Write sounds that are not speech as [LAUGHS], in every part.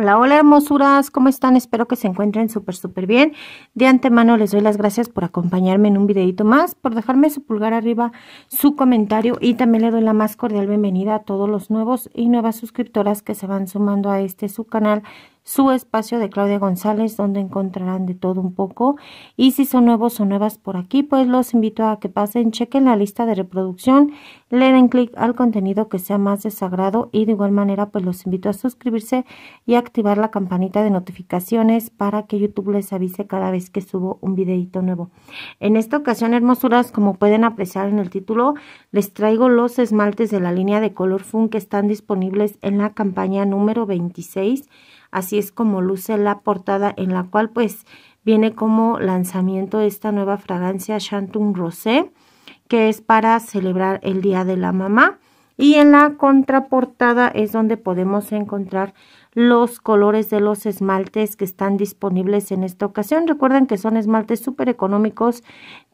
Hola, hola hermosuras, ¿cómo están? Espero que se encuentren súper, súper bien. De antemano les doy las gracias por acompañarme en un videito más, por dejarme su pulgar arriba, su comentario y también le doy la más cordial bienvenida a todos los nuevos y nuevas suscriptoras que se van sumando a este su canal, su espacio de Claudia González, donde encontrarán de todo un poco. Y si son nuevos o nuevas por aquí, pues los invito a que pasen, chequen la lista de reproducción, le den clic al contenido que sea más desagrado y de igual manera, pues los invito a suscribirse y activar la campanita de notificaciones para que YouTube les avise cada vez que subo un videito nuevo. En esta ocasión, hermosuras, como pueden apreciar en el título, les traigo los esmaltes de la línea de color fun que están disponibles en la campaña número 26 Así es como luce la portada en la cual pues viene como lanzamiento esta nueva fragancia Chantum Rosé que es para celebrar el Día de la Mamá. Y en la contraportada es donde podemos encontrar los colores de los esmaltes que están disponibles en esta ocasión. Recuerden que son esmaltes súper económicos,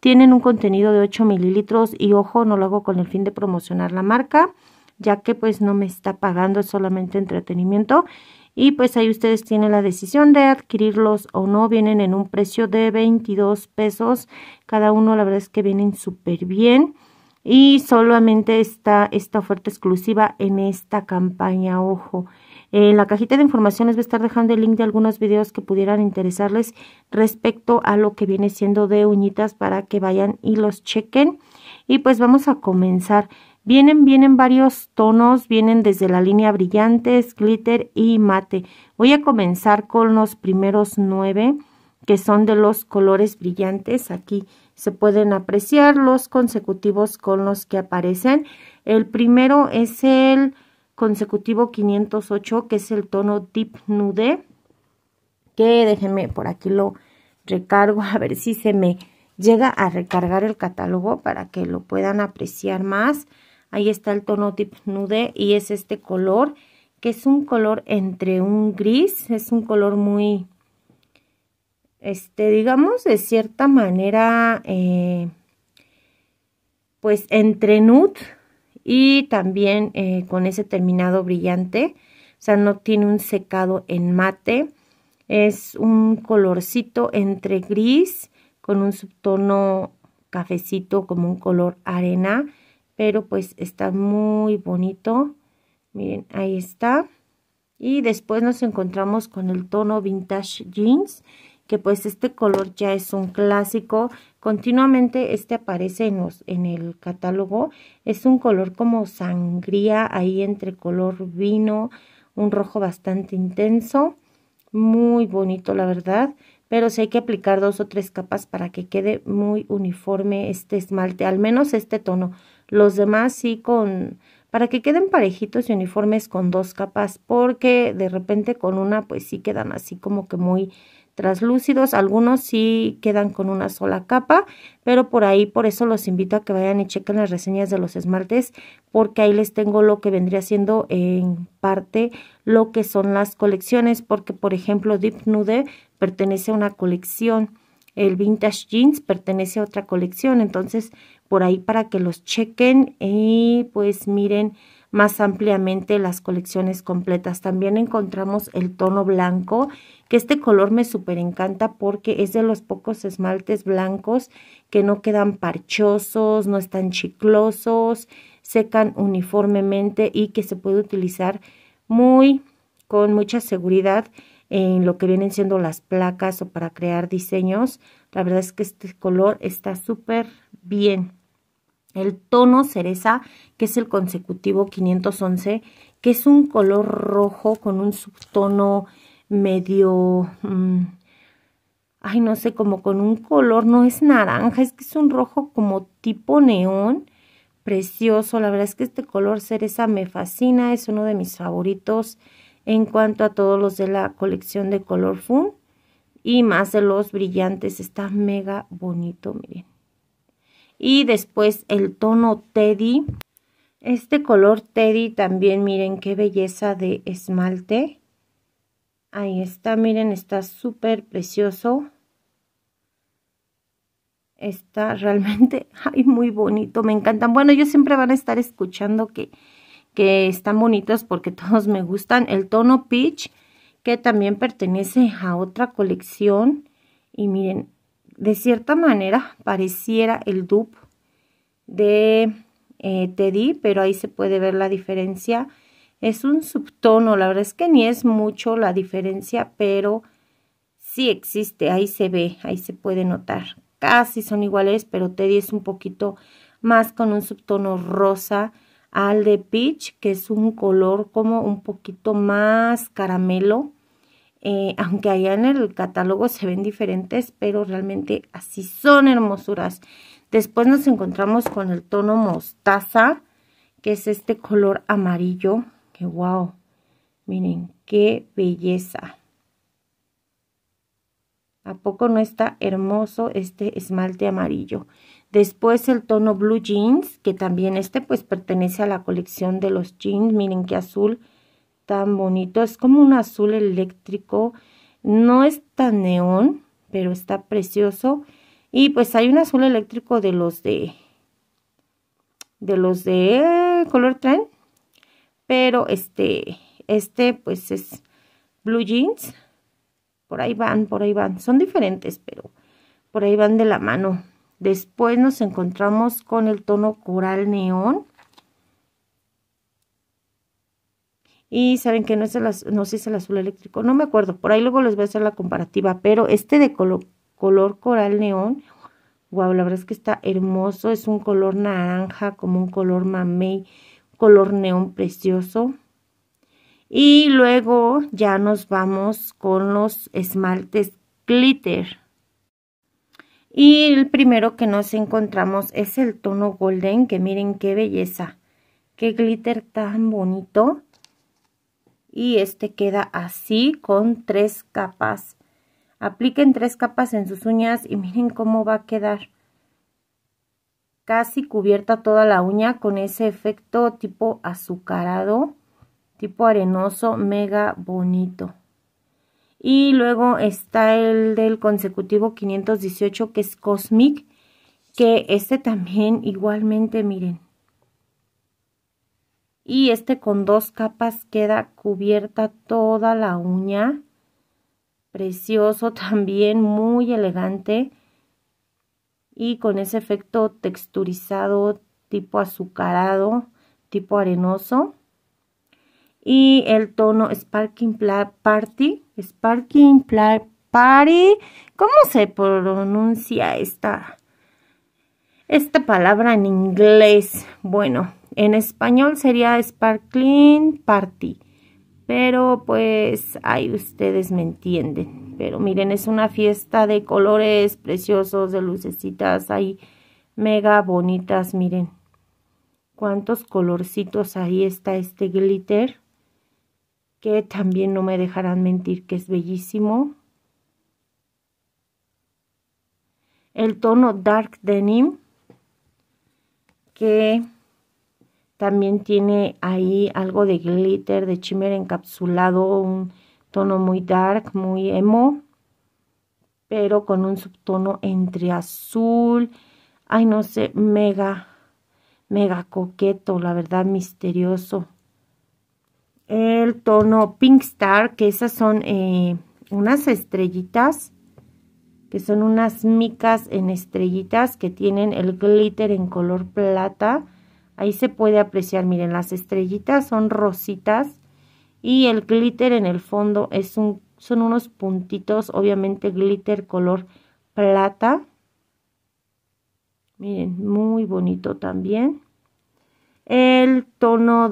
tienen un contenido de 8 mililitros y ojo, no lo hago con el fin de promocionar la marca, ya que pues no me está pagando, es solamente entretenimiento. Y pues ahí ustedes tienen la decisión de adquirirlos o no. Vienen en un precio de 22 pesos. Cada uno la verdad es que vienen súper bien. Y solamente está esta oferta exclusiva en esta campaña. Ojo. En eh, la cajita de información les voy a estar dejando el link de algunos videos que pudieran interesarles respecto a lo que viene siendo de uñitas para que vayan y los chequen. Y pues vamos a comenzar. Vienen, vienen varios tonos, vienen desde la línea brillantes, glitter y mate. Voy a comenzar con los primeros nueve, que son de los colores brillantes. Aquí se pueden apreciar los consecutivos con los que aparecen. El primero es el consecutivo 508, que es el tono Deep Nude, que déjenme por aquí lo recargo, [LAUGHS] a ver si se me llega a recargar el catálogo para que lo puedan apreciar más. Ahí está el tono Tip Nude y es este color, que es un color entre un gris, es un color muy, este, digamos, de cierta manera, eh, pues entre nude y también eh, con ese terminado brillante. O sea, no tiene un secado en mate. Es un colorcito entre gris con un subtono cafecito como un color arena pero pues está muy bonito. Miren, ahí está. Y después nos encontramos con el tono Vintage Jeans, que pues este color ya es un clásico. Continuamente este aparece en, los, en el catálogo. Es un color como sangría, ahí entre color vino, un rojo bastante intenso. Muy bonito, la verdad pero sí hay que aplicar dos o tres capas para que quede muy uniforme este esmalte, al menos este tono los demás sí con, para que queden parejitos y uniformes con dos capas, porque de repente con una pues sí quedan así como que muy traslúcidos. algunos sí quedan con una sola capa, pero por ahí por eso los invito a que vayan y chequen las reseñas de los esmaltes, porque ahí les tengo lo que vendría siendo en parte lo que son las colecciones, porque por ejemplo Deep Nude pertenece a una colección, el Vintage Jeans pertenece a otra colección, entonces por ahí para que los chequen y pues miren más ampliamente las colecciones completas. También encontramos el tono blanco, que este color me súper encanta porque es de los pocos esmaltes blancos que no quedan parchosos, no están chiclosos, secan uniformemente y que se puede utilizar muy con mucha seguridad en lo que vienen siendo las placas o para crear diseños. La verdad es que este color está súper bien el tono cereza, que es el consecutivo 511, que es un color rojo con un subtono medio... Mm, ay, no sé, como con un color, no es naranja, es que es un rojo como tipo neón, precioso, la verdad es que este color cereza me fascina, es uno de mis favoritos en cuanto a todos los de la colección de color fun y más de los brillantes, está mega bonito, miren y después el tono Teddy. Este color Teddy también, miren qué belleza de esmalte. Ahí está, miren, está súper precioso. Está realmente, [LAUGHS] ay, muy bonito, me encantan. Bueno, yo siempre van a estar escuchando que, que están bonitos porque [LAUGHS] todos me gustan. El tono Peach, que también pertenece a otra colección. Y miren, de cierta manera pareciera el dupe de eh, Teddy, pero ahí se puede ver la diferencia. Es un subtono, la verdad es que ni es mucho la diferencia, pero sí existe, ahí se ve, ahí se puede notar. Casi son iguales, pero Teddy es un poquito más con un subtono rosa al de Peach, que es un color como un poquito más caramelo. Eh, aunque allá en el catálogo se ven diferentes, pero realmente así son hermosuras. Después nos encontramos con el tono mostaza, que es este color amarillo, que wow, miren qué belleza. ¿A poco no está hermoso este esmalte amarillo? Después el tono blue jeans, que también este pues pertenece a la colección de los jeans, miren qué azul tan bonito, es como un azul eléctrico, no es tan neón, pero está precioso. Y pues hay un azul eléctrico de los de, de los de color tren, pero este, este pues es blue jeans, por ahí van, por ahí van, son diferentes, pero por ahí van de la mano. Después nos encontramos con el tono coral neón, y saben que no es el, no si es el azul eléctrico, no me acuerdo, por ahí luego les voy a hacer la comparativa, pero este de color coral neón, wow, la verdad es que está hermoso, es un color naranja, como un color mamey, color neón precioso. Y luego ya nos vamos con los esmaltes glitter. Y el primero que nos encontramos es el tono golden, que miren qué belleza, qué glitter tan bonito y este queda así con tres capas. Apliquen tres capas en sus uñas y miren cómo va a quedar. Casi cubierta toda la uña con ese efecto tipo azucarado, tipo arenoso, mega bonito. Y luego está el del consecutivo 518 que es Cosmic, que este también igualmente, miren, y este con dos capas queda cubierta toda la uña. Precioso [LAUGHS] también, muy elegante y con ese efecto texturizado tipo azucarado, tipo arenoso. Y el tono Sparking Party, Sparking Party, ¿cómo se pronuncia esta, esta palabra en inglés? Bueno, en español sería Sparkling Party. Pero pues, ahí ustedes me entienden. Pero miren, es una fiesta de colores preciosos, de lucecitas ahí, mega bonitas, miren. Cuántos colorcitos ahí está este glitter, que también no me dejarán mentir que es bellísimo. El tono Dark Denim, que también tiene ahí algo de glitter, de shimmer encapsulado, un tono muy dark, muy emo, pero con un subtono entre azul. Ay, no sé, mega, mega coqueto, la verdad, misterioso. El tono Pink Star, que esas son eh, unas estrellitas, que son unas micas en estrellitas que tienen el glitter en color plata Ahí se puede apreciar, miren, las estrellitas son rositas y el glitter en el fondo es un, son unos puntitos, obviamente glitter color plata. Miren, muy bonito también. El tono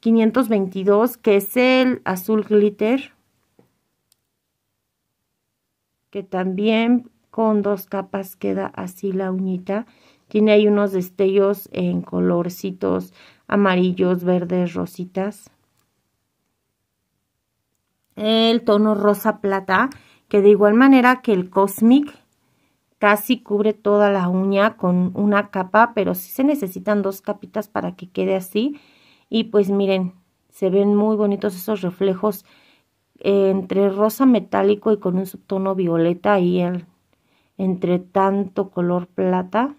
quinientos 522, que es el azul glitter, que también con dos capas queda así la uñita. Tiene ahí unos destellos en colorcitos amarillos, verdes, rositas. El tono rosa plata, que de igual manera que el Cosmic, casi cubre toda la uña con una capa, pero sí se necesitan dos capitas para que quede así. Y pues miren, se ven muy bonitos esos reflejos eh, entre rosa metálico y con un subtono violeta y el entre tanto color plata.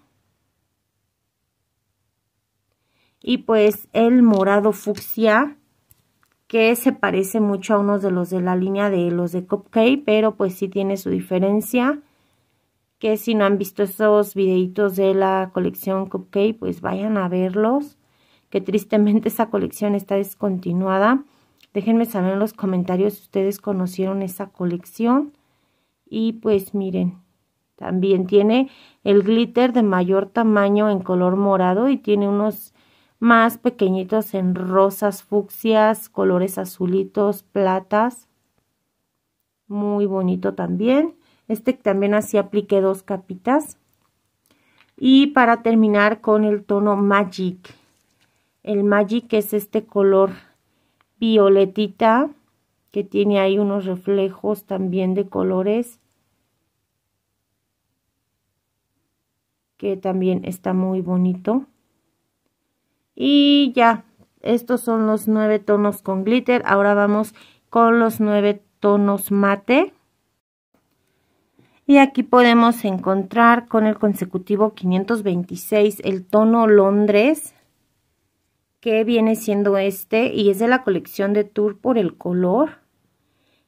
y pues el morado fucsia que se parece mucho a unos de los de la línea de los de Cupcake, pero pues sí tiene su diferencia. Que si no han visto esos videitos de la colección Cupcake, pues vayan a verlos. Que tristemente esa colección está descontinuada. Déjenme saber en los comentarios si ustedes conocieron esa colección. Y pues miren, también tiene el glitter de mayor tamaño en color morado y tiene unos más pequeñitos en rosas fucsias, colores azulitos, platas. Muy bonito también. Este también así apliqué dos capitas. Y para terminar con el tono Magic. El Magic es este color violetita que tiene ahí unos reflejos también de colores. Que también está muy bonito. Y ya, estos son los nueve tonos con glitter. Ahora vamos con los nueve tonos mate. Y aquí podemos encontrar con el consecutivo 526 el tono Londres, que viene siendo este, y es de la colección de Tour por el color.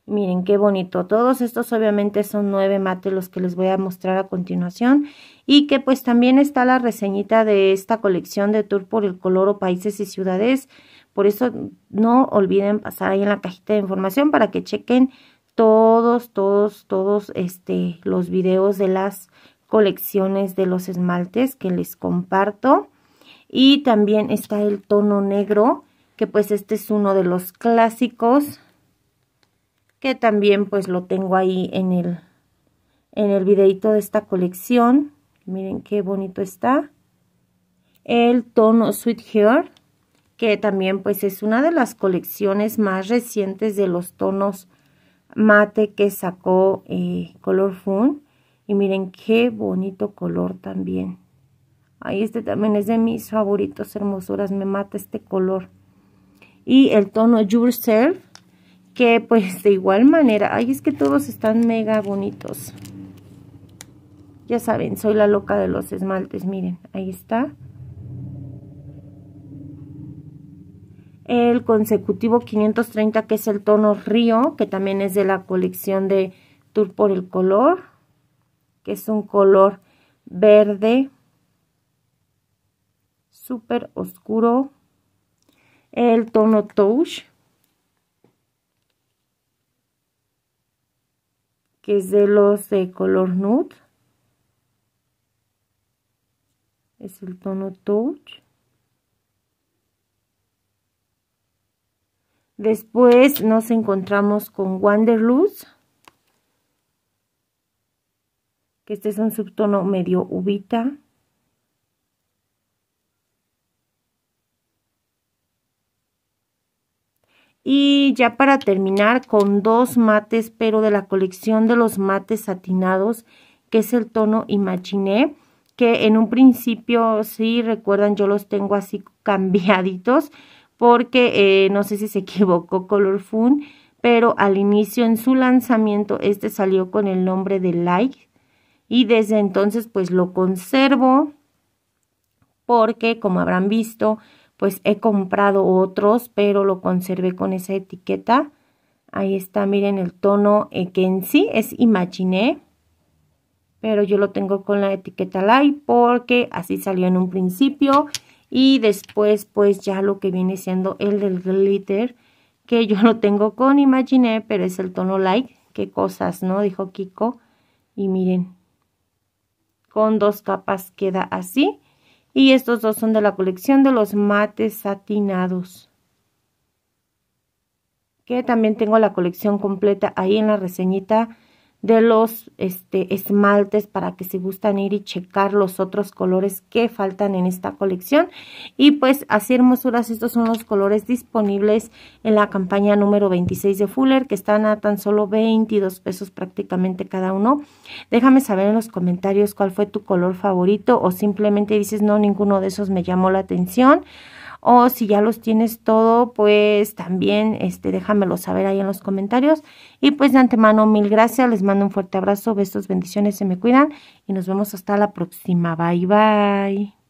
Miren qué bonito. Todos estos obviamente son nueve mates los que les voy a mostrar a continuación. Y que pues también está la reseñita de esta colección de Tour por el color o países y ciudades. Por eso no olviden pasar ahí en la cajita de información para que chequen todos, todos, todos este, los videos de las colecciones de los esmaltes que les comparto. Y también está el tono negro, que pues este es uno de los clásicos que también pues lo tengo ahí en el, en el videito de esta colección. Miren qué bonito está. El tono Sweet Hair, que también pues es una de las colecciones más recientes de los tonos mate que sacó eh, Color Fun. Y miren qué bonito color también. Ahí este también es de mis favoritos hermosuras. Me mata este color. Y el tono Yourself, que pues de igual manera, ay es que todos están mega bonitos. Ya saben, soy la loca de los esmaltes, miren, ahí está. El consecutivo 530 que es el tono río, que también es de la colección de Tour por el color, que es un color verde súper oscuro. El tono touch que es de los de color nude. Es el tono touch. Después nos encontramos con Wanderlust. Que este es un subtono medio ubita. Y ya para terminar con dos mates, pero de la colección de los mates satinados, que es el tono Imaginé, que en un principio, si sí, recuerdan, yo los tengo así [LAUGHS] cambiaditos, porque eh, no sé si se equivocó Color pero al inicio en su lanzamiento este salió con el nombre de Like y desde entonces pues lo conservo porque como habrán visto pues he comprado otros, pero lo conservé con esa etiqueta. Ahí está, miren el tono eh, que en sí es Imaginé, pero yo lo tengo con la etiqueta Light porque así salió en un principio. Y después pues ya lo que viene siendo el del glitter, que yo lo tengo con Imaginé, pero es el tono Light. Qué cosas, ¿no? Dijo Kiko. Y miren, con dos capas queda así. Y estos dos son de la colección de los mates satinados. Que también tengo la colección completa ahí en la reseñita de los este, esmaltes para que se gustan ir y checar los otros colores que faltan en esta colección. Y pues así hermosuras, estos son los colores disponibles en la campaña número 26 de Fuller que están a tan solo 22 pesos prácticamente cada uno. Déjame saber en los comentarios cuál fue tu color favorito o simplemente dices no, ninguno de esos me llamó la atención o si ya los tienes todo, pues también este, déjamelo saber ahí en los comentarios. Y pues de antemano, mil gracias, les mando un fuerte abrazo, besos, bendiciones, se me cuidan y nos vemos hasta la próxima. Bye bye.